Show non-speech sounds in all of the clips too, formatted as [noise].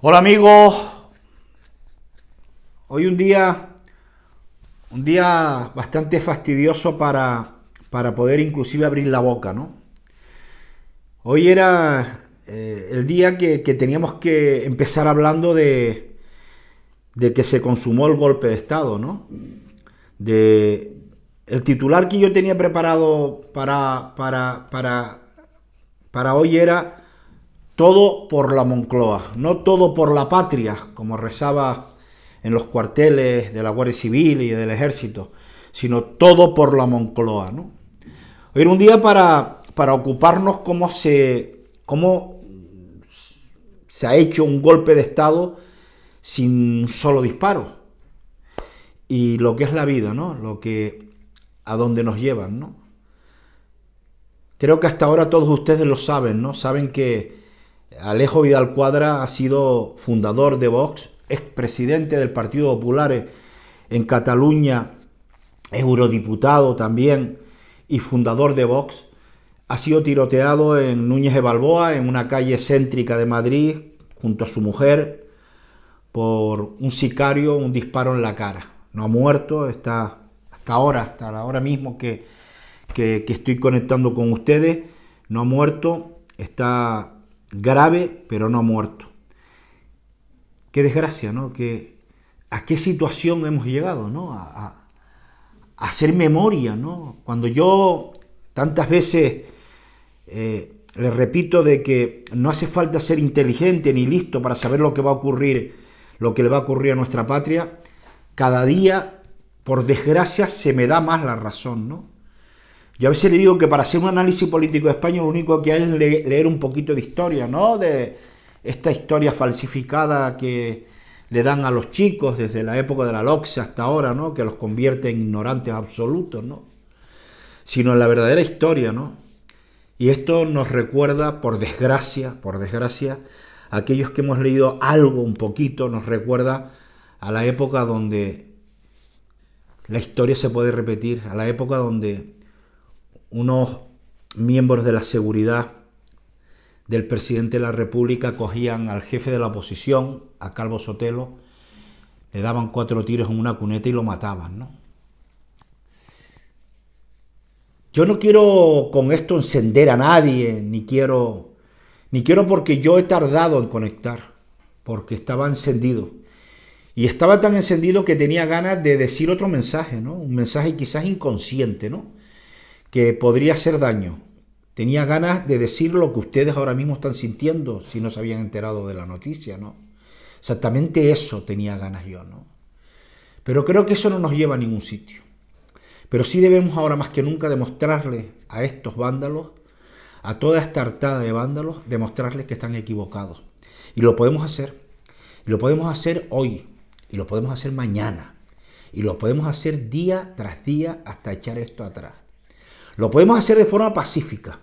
Hola amigos, hoy un día, un día bastante fastidioso para, poder inclusive abrir la boca, ¿no? Hoy era eh, el día que, que, teníamos que empezar hablando de, de que se consumó el golpe de Estado, ¿no? De, el titular que yo tenía preparado para, para, para, para hoy era todo por la Moncloa, no todo por la patria, como rezaba en los cuarteles de la Guardia Civil y del Ejército, sino todo por la Moncloa. ¿no? Hoy un día para, para ocuparnos cómo se, se ha hecho un golpe de Estado sin un solo disparo. Y lo que es la vida, ¿no? Lo que a dónde nos llevan, ¿no? Creo que hasta ahora todos ustedes lo saben, ¿no? Saben que Alejo Vidal Cuadra ha sido fundador de Vox, expresidente del Partido Popular en Cataluña, eurodiputado también y fundador de Vox, ha sido tiroteado en Núñez de Balboa, en una calle céntrica de Madrid, junto a su mujer, por un sicario, un disparo en la cara. No ha muerto, está hasta ahora, hasta ahora mismo que, que, que estoy conectando con ustedes, no ha muerto, está grave pero no muerto. Qué desgracia, ¿no? Que, ¿A qué situación hemos llegado, ¿no? A, hacer memoria, ¿no? Cuando yo tantas veces eh, le les repito de que no hace falta ser inteligente ni listo para saber lo que va a ocurrir, lo que le va a ocurrir a nuestra patria, cada día, por desgracia, se me da más la razón, ¿no? Yo a veces le digo que para hacer un análisis político de España lo único que hay es leer un poquito de historia, ¿no? De esta historia falsificada que le dan a los chicos desde la época de la loxa hasta ahora, ¿no? Que los convierte en ignorantes absolutos, ¿no? Sino en la verdadera historia, ¿no? Y esto nos recuerda, por desgracia, por desgracia, aquellos que hemos leído algo un poquito, nos recuerda a la época donde la historia se puede repetir, a la época donde unos miembros de la seguridad del presidente de la República cogían al jefe de la oposición, a Calvo Sotelo, le daban cuatro tiros en una cuneta y lo mataban, ¿no? Yo no quiero con esto encender a nadie, ni quiero, ni quiero porque yo he tardado en conectar, porque estaba encendido. Y estaba tan encendido que tenía ganas de decir otro mensaje, ¿no? Un mensaje quizás inconsciente, ¿no? que podría ser daño. Tenía ganas de decir lo que ustedes ahora mismo están sintiendo si no se habían enterado de la noticia, ¿no? Exactamente eso tenía ganas yo, ¿no? Pero creo que eso no nos lleva a ningún sitio. Pero sí debemos ahora más que nunca demostrarle a estos vándalos, a toda esta hartada de vándalos, demostrarles que están equivocados. Y lo podemos hacer. Y lo podemos hacer hoy. Y lo podemos hacer mañana. Y lo podemos hacer día tras día hasta echar esto atrás. Lo podemos hacer de forma pacífica.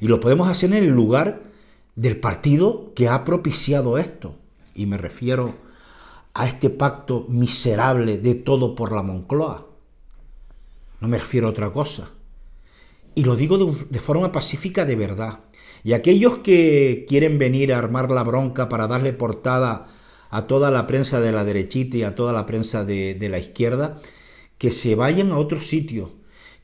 Y lo podemos hacer en el lugar del partido que ha propiciado esto. Y me refiero a este pacto miserable de todo por la Moncloa. No me refiero a otra cosa. Y lo digo de, forma pacífica de verdad. Y aquellos que quieren venir a armar la bronca para darle portada a toda la prensa de la derechita y a toda la prensa de la izquierda, que se vayan a otro sitio,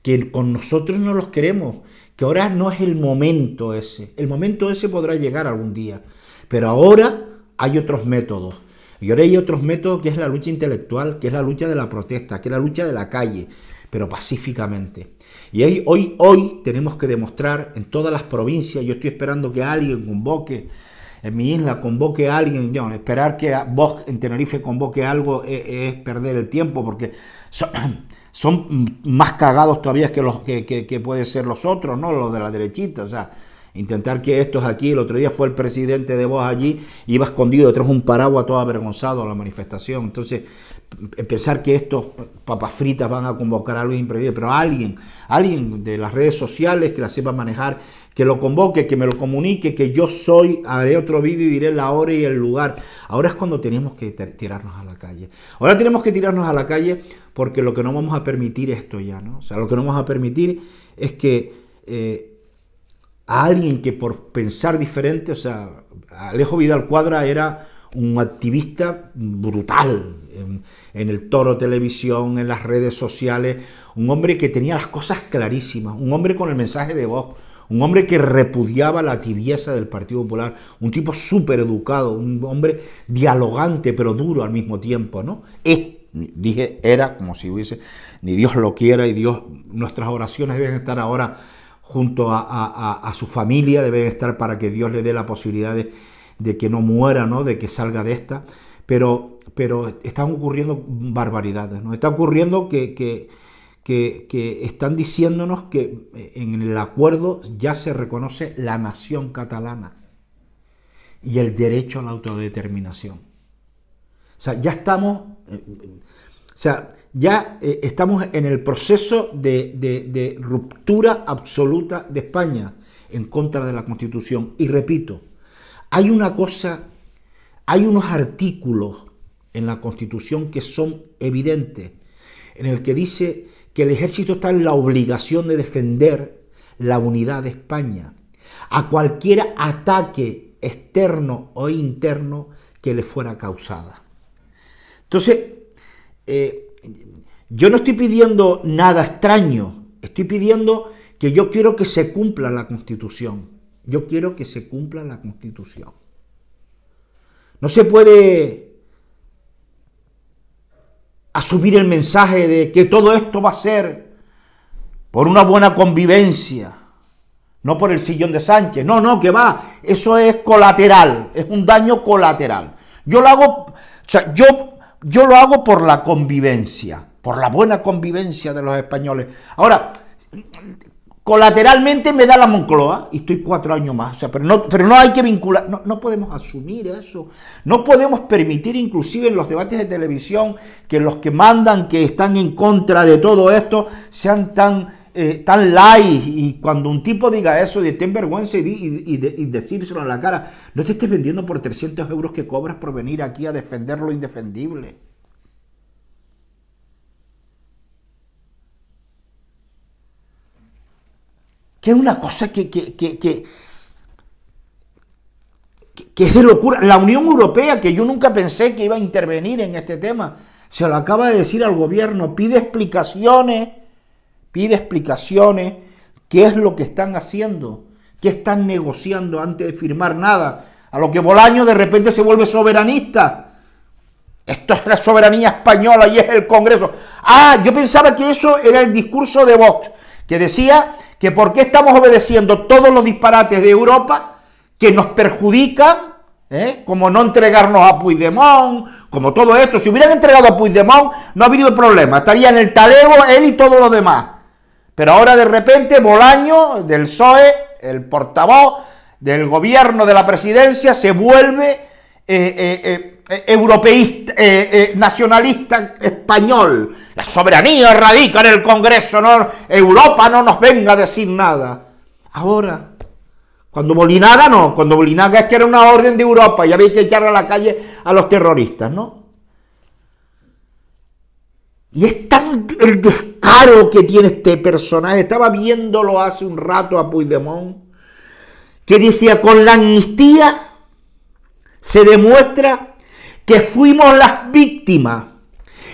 que con nosotros no los queremos, que ahora no es el momento ese. El momento ese podrá llegar algún día, pero ahora hay otros métodos. Y ahora hay otros métodos que es la lucha intelectual, que es la lucha de la protesta, que es la lucha de la calle, pero pacíficamente. Y hoy, hoy, hoy tenemos que demostrar en todas las provincias, yo estoy esperando que alguien convoque en eh, mi isla convoque a alguien, yo, esperar que vos en Tenerife convoque algo es, perder el tiempo porque [clears throat] son, más cagados todavía que los que, pueden ser los otros, ¿no? Los de la derechita, o sea intentar que estos aquí, el otro día fue el presidente de vos allí, iba escondido detrás de un paraguas todo avergonzado a la manifestación. Entonces, pensar que estos papas fritas van a convocar algo imprevisto, pero alguien, alguien de las redes sociales que la sepa manejar, que lo convoque, que me lo comunique, que yo soy, haré otro vídeo y diré la hora y el lugar. Ahora es cuando tenemos que tirarnos a la calle. Ahora tenemos que tirarnos a la calle porque lo que no vamos a permitir esto ya, ¿no? O sea, lo que no vamos a permitir es que eh, a alguien que por pensar diferente, o sea, Alejo Vidal Cuadra era un activista brutal en, el Toro Televisión, en las redes sociales, un hombre que tenía las cosas clarísimas, un hombre con el mensaje de voz, un hombre que repudiaba la tibieza del Partido Popular, un tipo súper educado, un hombre dialogante pero duro al mismo tiempo, ¿no? dije, era como si hubiese, ni Dios lo quiera y Dios, nuestras oraciones deben estar ahora junto a, a su familia, deben estar para que Dios le dé la posibilidad de de que no muera, ¿no? de que salga de esta, pero, pero están ocurriendo barbaridades, ¿no? está ocurriendo que, están diciéndonos que eh, en el acuerdo ya se reconoce la nación catalana y el derecho a la autodeterminación. O sea, ya estamos, eh, sea, ya eh, estamos en el proceso de ruptura absoluta de España en contra de la Constitución. Y repito, hay una cosa, hay unos artículos en la Constitución que son evidentes, en el que dice que el ejército está en la obligación de defender la unidad de España a cualquier ataque externo o interno que le fuera causada. Entonces, eh, yo no estoy pidiendo nada extraño, estoy pidiendo que yo quiero que se cumpla la Constitución. Yo quiero que se cumpla la Constitución. No se puede asumir el mensaje de que todo esto va a ser por una buena convivencia, no por el sillón de Sánchez. No, no, que va. Eso es colateral, es un daño colateral. Yo lo hago, o sea, yo, yo lo hago por la convivencia, por la buena convivencia de los españoles. Ahora, Colateralmente me da la Moncloa y estoy cuatro años más. O sea, pero, no, pero no hay que vincular, no, podemos asumir eso. No podemos permitir inclusive en los debates de televisión que los que mandan, que están en contra de todo esto, sean tan... Eh, tan light y cuando un tipo diga eso de ten vergüenza y, y, decírselo en la cara, no te estés vendiendo por 300 euros que cobras por venir aquí a defender lo indefendible. que es una cosa que, que, que, que, es de locura. La Unión Europea, que yo nunca pensé que iba a intervenir en este tema, se lo acaba de decir al gobierno, pide explicaciones, pide explicaciones, qué es lo que están haciendo, qué están negociando antes de firmar nada. A lo que Bolaño de repente se vuelve soberanista. Esto es la soberanía española y es el Congreso. Ah, yo pensaba que eso era el discurso de Vox que decía que por qué estamos obedeciendo todos los disparates de Europa que nos perjudican, eh? como no entregarnos a Puigdemont, como todo esto. Si hubieran entregado a Puigdemont, no ha habido problema, estaría en el talego él y todos los demás. Pero ahora de repente Bolaño, del PSOE, el portavoz del gobierno de la presidencia, se vuelve eh, eh, eh, eh, europeísta, nacionalista español. La soberanía radica en el Congreso, no, Europa no nos venga a decir nada. Ahora, cuando Molinaga no, cuando Molinaga es que era una orden de Europa y había que echar a la calle a los terroristas, ¿no? Y es tan el descaro que tiene este personaje. Estaba viéndolo hace un rato a Puigdemont, que decía, con la amnistía se demuestra que fuimos las víctimas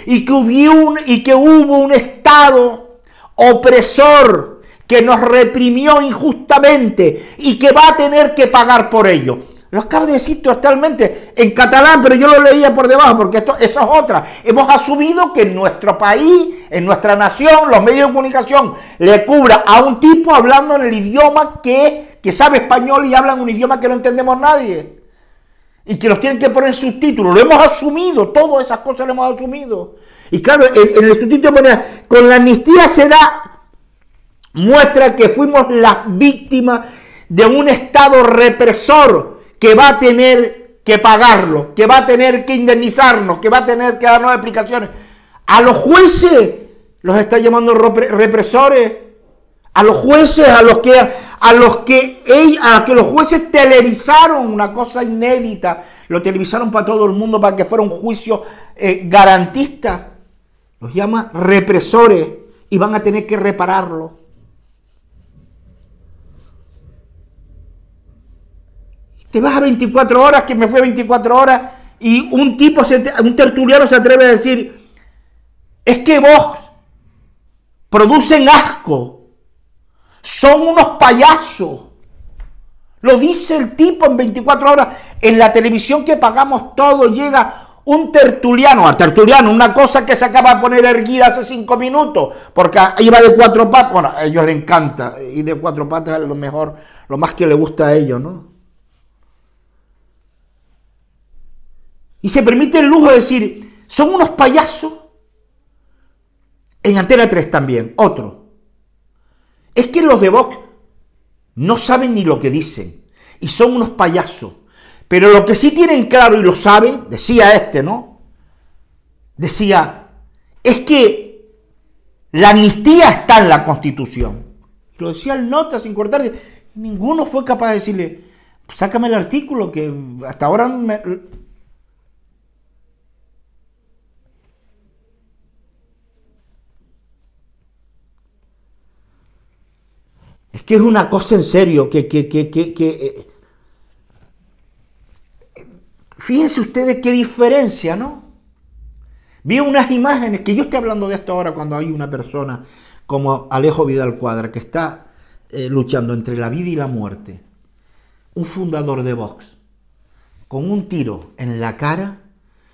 y que, hubo un, y que hubo un Estado opresor que nos reprimió injustamente y que va a tener que pagar por ello. Lo acabo de decir totalmente en catalán, pero yo lo leía por debajo porque esto, eso es otra. Hemos asumido que en nuestro país, en nuestra nación, los medios de comunicación le cubra a un tipo hablando en el idioma que, que sabe español y hablan un idioma que no entendemos nadie y que los tienen que poner subtítulos. Lo hemos asumido, todas esas cosas lo hemos asumido. Y claro, en, el subtítulo pone, con la amnistía se da muestra que fuimos las víctimas de un Estado represor que va a tener que pagarlo, que va a tener que indemnizarnos, que va a tener que darnos explicaciones. A los jueces los está llamando represores. A los jueces, a los que a los que, a los, que los jueces televisaron, una cosa inédita, lo televisaron para todo el mundo para que fuera un juicio eh, garantista. Los llama represores y van a tener que repararlo. Te vas a 24 horas, que me fue 24 horas, y un tipo, un tertuliano se atreve a decir, es que vos producen asco son unos payasos. Lo dice el tipo en 24 horas. En la televisión que pagamos todo llega un tertuliano, a tertuliano, una cosa que se acaba de poner erguida hace cinco minutos, porque iba de cuatro patas, bueno, a ellos les encanta, y de cuatro patas es lo mejor, lo más que le gusta a ellos, ¿no? Y se permite el lujo de decir, son unos payasos, en Antena 3 también, otro, es que los de Vox no saben ni lo que dicen y son unos payasos. Pero lo que sí tienen claro y lo saben, decía este, ¿no? Decía, es que la amnistía está en la Constitución. Lo decía el nota sin cortarse. Ninguno fue capaz de decirle, sácame el artículo que hasta ahora me, Es que es una cosa en serio, que, que, que, que eh, fíjense ustedes qué diferencia, ¿no? Vi unas imágenes, que yo estoy hablando de esto ahora cuando hay una persona como Alejo Vidal Cuadra, que está eh, luchando entre la vida y la muerte. Un fundador de Vox, con un tiro en la cara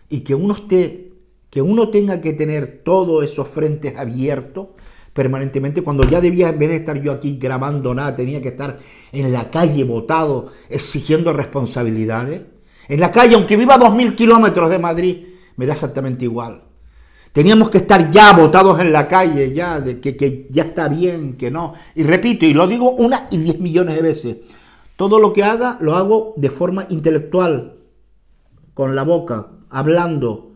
y que uno esté, que uno tenga que tener todos esos frentes abiertos permanentemente cuando ya debía, en vez de estar yo aquí grabando nada, tenía que estar en la calle votado, exigiendo responsabilidades. En la calle, aunque viva a 2.000 kilómetros de Madrid, me da exactamente igual. Teníamos que estar ya votados en la calle, ya, de que, que ya está bien, que no. Y repito, y lo digo una y diez millones de veces, todo lo que haga lo hago de forma intelectual, con la boca, hablando,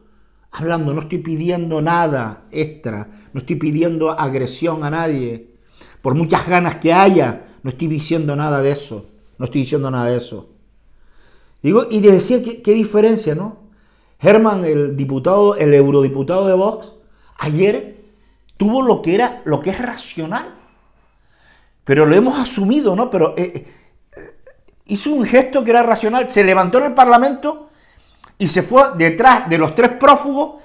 hablando, no estoy pidiendo nada extra, no estoy pidiendo agresión a nadie. Por muchas ganas que haya, no estoy diciendo nada de eso, no estoy diciendo nada de eso. Digo, y le decía qué, diferencia, ¿no? Herman, el diputado, el eurodiputado de Vox, ayer tuvo lo que era, lo que es racional. Pero lo hemos asumido, ¿no? Pero eh, eh, hizo un gesto que era racional, se levantó en el Parlamento y se fue detrás de los tres prófugos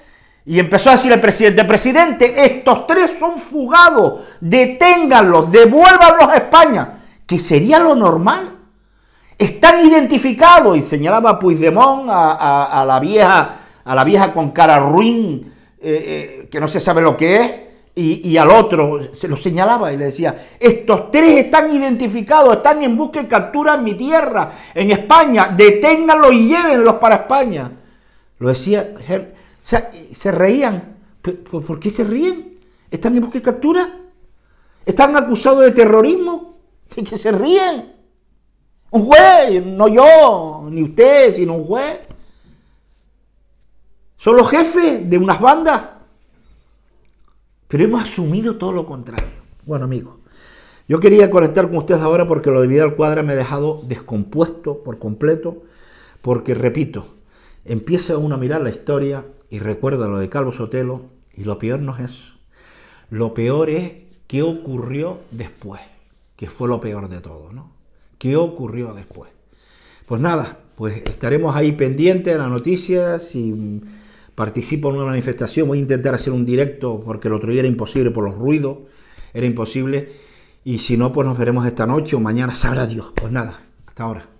y empezó a decir al presidente, presidente, estos tres son fugados, deténganlos, devuélvanlos a España, que sería lo normal. Están identificados, y señalaba a Puigdemont, a, la, vieja, a la vieja con cara ruin, eh, eh, que no se sabe lo que es, y, al otro se lo señalaba y le decía, estos tres están identificados, están en busca y captura en mi tierra, en España, deténganlos y llévenlos para España. Lo decía, se reían. ¿Por, qué se ríen? ¿Están en busca y captura? ¿Están acusados de terrorismo? ¿De qué se ríen? Un juez, no yo, ni usted, sino un juez. Son los jefes de unas bandas pero hemos asumido todo lo contrario. Bueno, amigos, yo quería conectar con ustedes ahora porque lo de Vidal Cuadra me ha dejado descompuesto por completo, porque, repito, empieza uno a mirar la historia y recuerda lo de Calvo Sotelo, y lo peor no es eso. Lo peor es qué ocurrió después, que fue lo peor de todo, ¿no? ¿Qué ocurrió después? Pues nada, pues estaremos ahí pendientes de las noticias y participo en una manifestación, voy a intentar hacer un directo porque el otro día era imposible por los ruidos, era imposible. Y si no, pues nos veremos esta noche o mañana, sabrá Dios. Pues nada, hasta ahora.